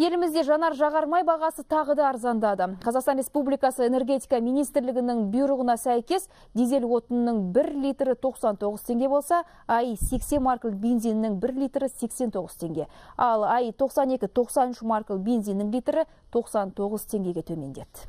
Елімізде жанар жағармай бағасы тағы да арзандады. Қазақстан Республикасы энергетика министрлігінің бұйрығына сәйкес дизель отынының 1 литрі 99 тенге болса, АИ 80 маркл бензинінің 1 литрі 89 тенге, Ал АИ 92-93 маркл бензинінің литрі 99 теңгеге төмендеді.